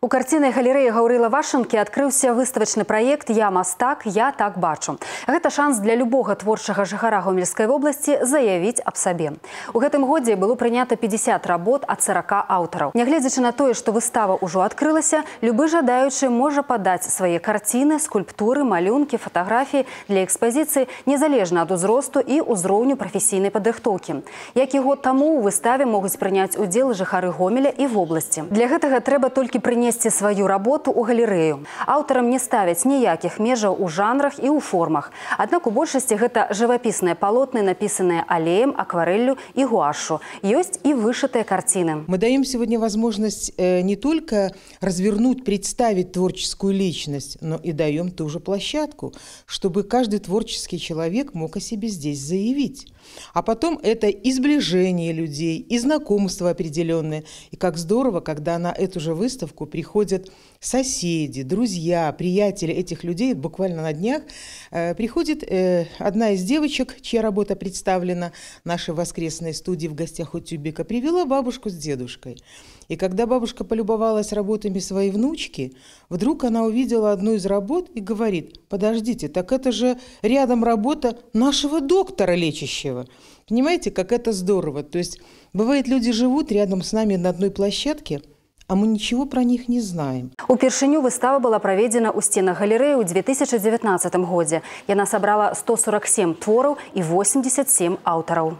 У карцінай галерэі гаўрыла Вашынкі адкрыўся выставачны праект Я мастак, я так бачу. Гэта шанс для любога творчага жыхара гомельскай вобласці заявіць аб сабе. У гэтым годзе было прынята 50 работ ад 40 аўтараў. Нягледзячы на тое, што выстава ўжо адкрылася, любы жадаючы можа падаць свае карціны, скульптуры, малюнкі, фатаграфіі для экспазіцыі незалежна ад узросту і ўзроўню прафесійнай падрыхтоўкі. Які год таму ў выставе могуць прыняць удзел жыхары гомеля і вобласці. Для гэтага трэба толькі прыняць несці сваю работу у галерею. Аўтарам не ставяць ніякіх межаў у жанрах і ў формах. Аднак у большасці гэта жывапісныя палотны, напісаныя алеем, аквареллю і гуашу. Ёсць і вышитыя картины. Мы даем сегодня возможность э, не только развернуть, представить творческую личность, но и даем ту же площадку, чтобы каждый творческий человек мог о себе здесь заявить. А потом это и сближение людей, и знакомство определенные. И как здорово, когда на эту же выставку при приходят соседи, друзья, приятели этих людей. Буквально на днях э, приходит э, одна из девочек, чья работа представлена нашей воскресной студии в гостях у Тюбика, привела бабушку с дедушкой. И когда бабушка полюбовалась работами своей внучки, вдруг она увидела одну из работ и говорит, подождите, так это же рядом работа нашего доктора лечащего. Понимаете, как это здорово. То есть бывает, люди живут рядом с нами на одной площадке – а мы ничего про них не знаем. Упершыню выстава была проведена у стена галереи ў 2019 годзе. Яна собрала 147 творов и 87 авторов.